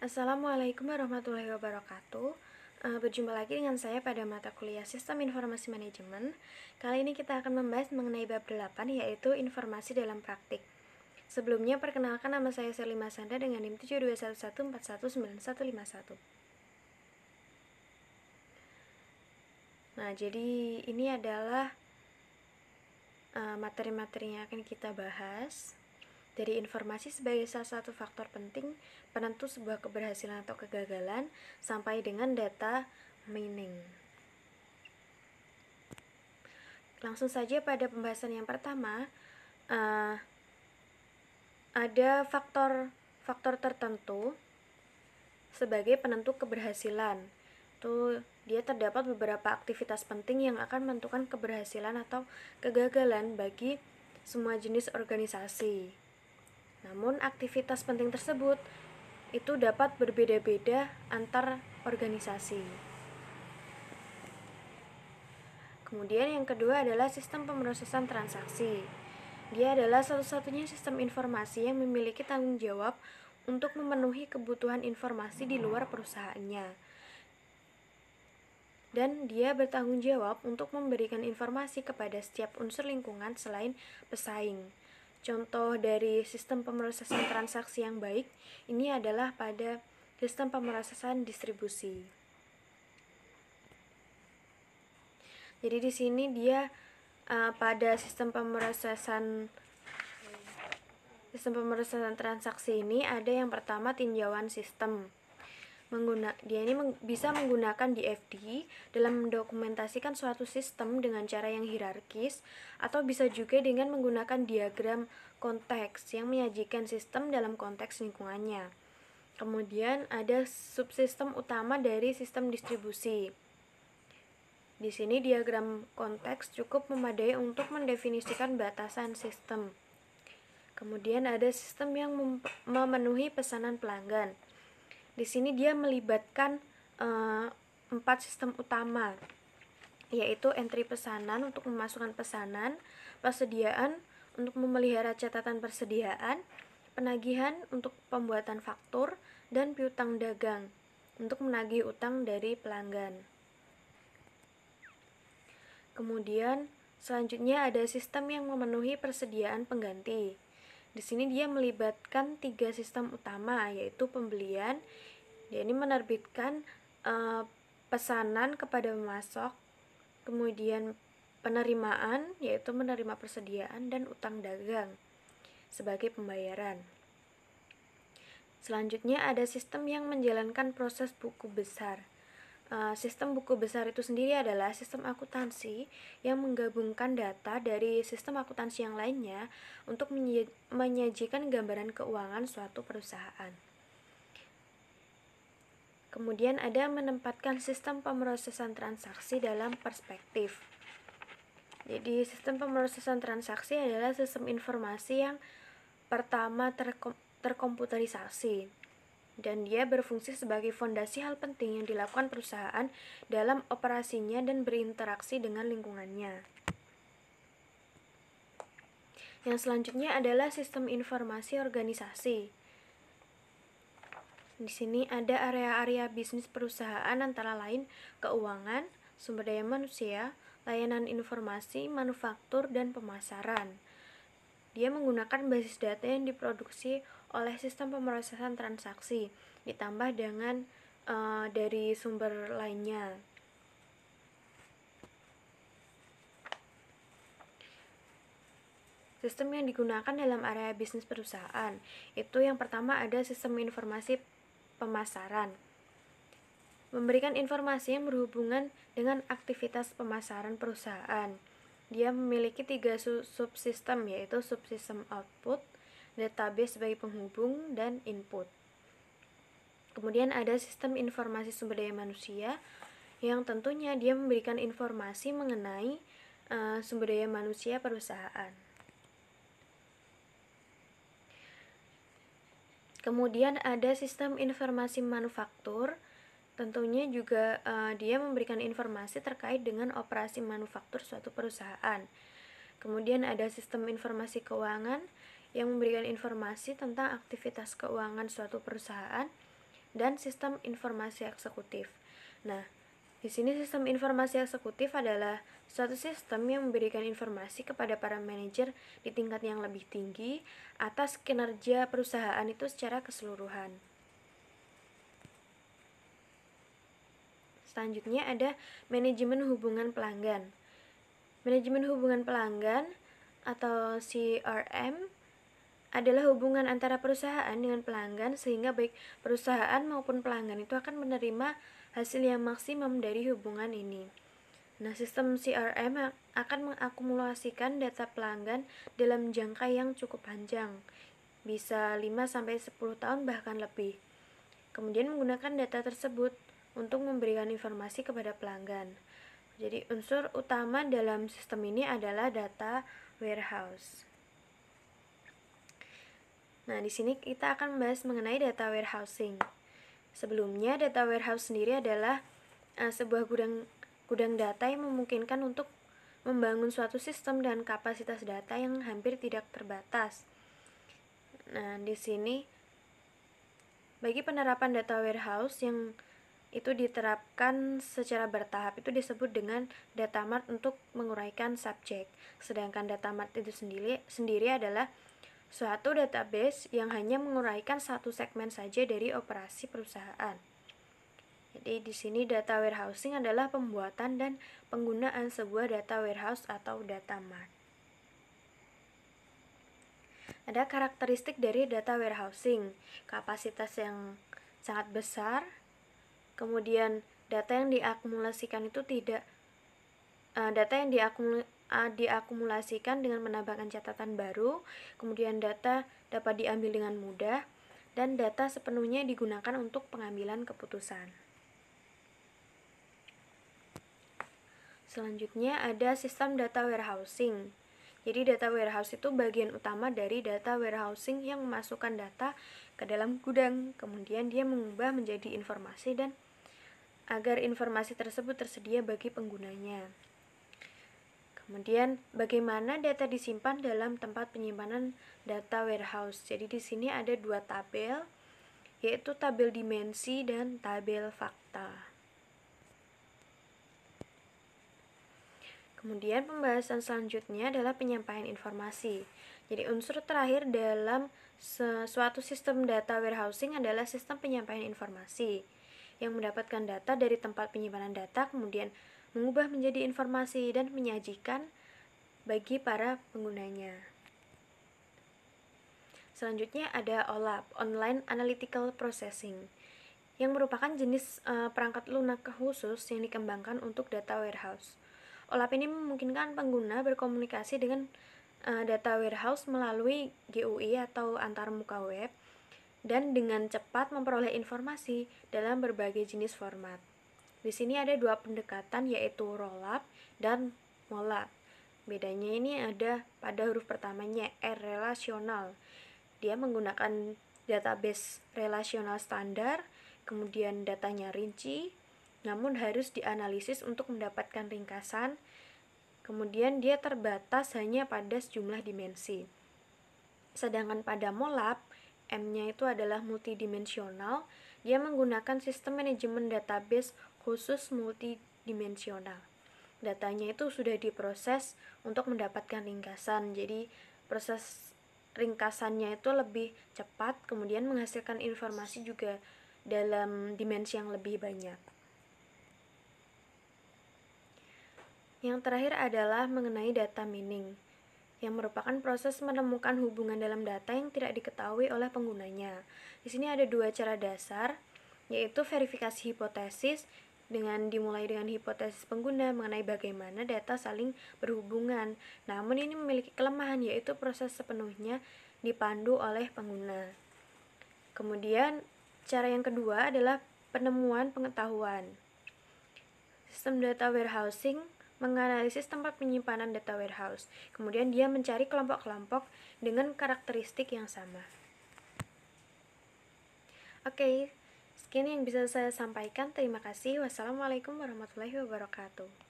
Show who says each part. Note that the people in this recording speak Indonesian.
Speaker 1: Assalamualaikum warahmatullahi wabarakatuh. Eh, berjumpa lagi dengan saya pada mata kuliah Sistem Informasi Manajemen. Kali ini kita akan membahas mengenai bab 8 yaitu informasi dalam praktik. Sebelumnya perkenalkan nama saya Selima Sanda dengan NIM 72114191951. Nah, jadi ini adalah eh, materi-materi yang akan kita bahas. Dari informasi sebagai salah satu faktor penting penentu sebuah keberhasilan atau kegagalan sampai dengan data mining. Langsung saja pada pembahasan yang pertama, uh, ada faktor faktor tertentu sebagai penentu keberhasilan. Tuh, dia terdapat beberapa aktivitas penting yang akan menentukan keberhasilan atau kegagalan bagi semua jenis organisasi. Namun, aktivitas penting tersebut itu dapat berbeda-beda antar organisasi. Kemudian yang kedua adalah sistem pemrosesan transaksi. Dia adalah satu-satunya sistem informasi yang memiliki tanggung jawab untuk memenuhi kebutuhan informasi di luar perusahaannya. Dan dia bertanggung jawab untuk memberikan informasi kepada setiap unsur lingkungan selain pesaing. Contoh dari sistem pemrosesan transaksi yang baik ini adalah pada sistem pemrosesan distribusi. Jadi di sini dia uh, pada sistem pemrosesan sistem pemrosesan transaksi ini ada yang pertama tinjauan sistem mengguna dia ini meng, bisa menggunakan DFD dalam mendokumentasikan suatu sistem dengan cara yang hierarkis atau bisa juga dengan menggunakan diagram konteks yang menyajikan sistem dalam konteks lingkungannya. Kemudian ada subsistem utama dari sistem distribusi. Di sini diagram konteks cukup memadai untuk mendefinisikan batasan sistem. Kemudian ada sistem yang memenuhi pesanan pelanggan. Di sini dia melibatkan eh, empat sistem utama yaitu entry pesanan untuk memasukkan pesanan, persediaan untuk memelihara catatan persediaan, penagihan untuk pembuatan faktur, dan piutang dagang untuk menagih utang dari pelanggan. Kemudian, selanjutnya ada sistem yang memenuhi persediaan pengganti. Di sini dia melibatkan tiga sistem utama yaitu pembelian. Dia ini menerbitkan e, pesanan kepada pemasok, kemudian penerimaan yaitu menerima persediaan dan utang dagang sebagai pembayaran. Selanjutnya ada sistem yang menjalankan proses buku besar. Eh, sistem buku besar itu sendiri adalah sistem akuntansi yang menggabungkan data dari sistem akuntansi yang lainnya untuk menyajikan gambaran keuangan suatu perusahaan. Kemudian ada menempatkan sistem pemrosesan transaksi dalam perspektif. Jadi sistem pemrosesan transaksi adalah sistem informasi yang pertama terkom terkomputerisasi dan dia berfungsi sebagai fondasi hal penting yang dilakukan perusahaan dalam operasinya dan berinteraksi dengan lingkungannya. Yang selanjutnya adalah sistem informasi organisasi. Di sini ada area-area bisnis perusahaan antara lain keuangan, sumber daya manusia, layanan informasi, manufaktur, dan pemasaran. Dia menggunakan basis data yang diproduksi oleh sistem pemrosesan transaksi ditambah dengan uh, dari sumber lainnya. Sistem yang digunakan dalam area bisnis perusahaan itu yang pertama ada sistem informasi pemasaran. Memberikan informasi yang berhubungan dengan aktivitas pemasaran perusahaan. Dia memiliki tiga subsistem yaitu subsistem output, database sebagai penghubung, dan input. Kemudian ada sistem informasi sumber daya manusia yang tentunya dia memberikan informasi mengenai uh, sumber daya manusia perusahaan. Kemudian ada sistem informasi manufaktur, tentunya juga uh, dia memberikan informasi terkait dengan operasi manufaktur suatu perusahaan. Kemudian ada sistem informasi keuangan yang memberikan informasi tentang aktivitas keuangan suatu perusahaan dan sistem informasi eksekutif. Nah, di sini sistem informasi eksekutif adalah suatu sistem yang memberikan informasi kepada para manajer di tingkat yang lebih tinggi atas kinerja perusahaan itu secara keseluruhan. Selanjutnya ada manajemen hubungan pelanggan. Manajemen hubungan pelanggan atau CRM adalah hubungan antara perusahaan dengan pelanggan sehingga baik perusahaan maupun pelanggan itu akan menerima hasil yang maksimum dari hubungan ini. Nah, sistem CRM akan mengakumulasikan data pelanggan dalam jangka yang cukup panjang, bisa 5 sampai 10 tahun bahkan lebih. Kemudian menggunakan data tersebut untuk memberikan informasi kepada pelanggan. Jadi, unsur utama dalam sistem ini adalah data warehouse. Nah, di sini kita akan membahas mengenai data warehousing. Sebelumnya, data warehouse sendiri adalah uh, sebuah gudang gudang data yang memungkinkan untuk membangun suatu sistem dan kapasitas data yang hampir tidak terbatas. Nah, di sini bagi penerapan data warehouse yang itu diterapkan secara bertahap itu disebut dengan data mart untuk menguraikan subjek. Sedangkan data mart itu sendiri sendiri adalah suatu database yang hanya menguraikan satu segmen saja dari operasi perusahaan. Jadi di sini data warehousing adalah pembuatan dan penggunaan sebuah data warehouse atau data mart. Ada karakteristik dari data warehousing, kapasitas yang sangat besar, kemudian data yang diakumulasikan itu tidak eh, data yang diakumulasikan uh, diakumulasikan dengan menambahkan catatan baru, kemudian data dapat diambil dengan mudah, dan data sepenuhnya digunakan untuk pengambilan keputusan. Selanjutnya ada sistem data warehousing. Jadi data warehouse itu bagian utama dari data warehousing yang memasukkan data ke dalam gudang, kemudian dia mengubah menjadi informasi dan agar informasi tersebut tersedia bagi penggunanya. Kemudian bagaimana data disimpan dalam tempat penyimpanan data warehouse. Jadi di sini ada dua tabel yaitu tabel dimensi dan tabel fakta. Kemudian pembahasan selanjutnya adalah penyampaian informasi. Jadi unsur terakhir dalam suatu sistem data warehousing adalah sistem penyampaian informasi yang mendapatkan data dari tempat penyimpanan data kemudian mengubah menjadi informasi dan menyajikan bagi para penggunanya. Selanjutnya ada OLAP, Online Analytical Processing, yang merupakan jenis uh, perangkat lunak khusus yang dikembangkan untuk data warehouse. OLAP ini memungkinkan pengguna berkomunikasi dengan uh, data warehouse melalui GUI atau antarmuka web dan dengan cepat memperoleh informasi dalam berbagai jenis format. Di sini ada dua pendekatan yaitu roll up dan mola. Bedanya ini ada pada huruf pertamanya R relasional. Dia menggunakan database relasional standar, kemudian datanya rinci, namun harus dianalisis untuk mendapatkan ringkasan. Kemudian dia terbatas hanya pada sejumlah dimensi. Sedangkan pada molap, M-nya itu adalah multidimensional, dia menggunakan sistem manajemen database khusus multidimensional. Datanya itu sudah diproses untuk mendapatkan ringkasan. Jadi proses ringkasannya itu lebih cepat, kemudian menghasilkan informasi juga dalam dimensi yang lebih banyak. Yang terakhir adalah mengenai data mining, yang merupakan proses menemukan hubungan dalam data yang tidak diketahui oleh penggunanya. Di sini ada dua cara dasar, yaitu verifikasi hipotesis dengan dimulai dengan hipotesis pengguna mengenai bagaimana data saling berhubungan. Namun ini memiliki kelemahan yaitu proses sepenuhnya dipandu oleh pengguna. Kemudian cara yang kedua adalah penemuan pengetahuan. Sistem data warehousing menganalisis tempat penyimpanan data warehouse. Kemudian dia mencari kelompok-kelompok dengan karakteristik yang sama. Oke, okay, Sekian yang bisa saya sampaikan. Terima kasih. Wassalamualaikum warahmatullahi wabarakatuh.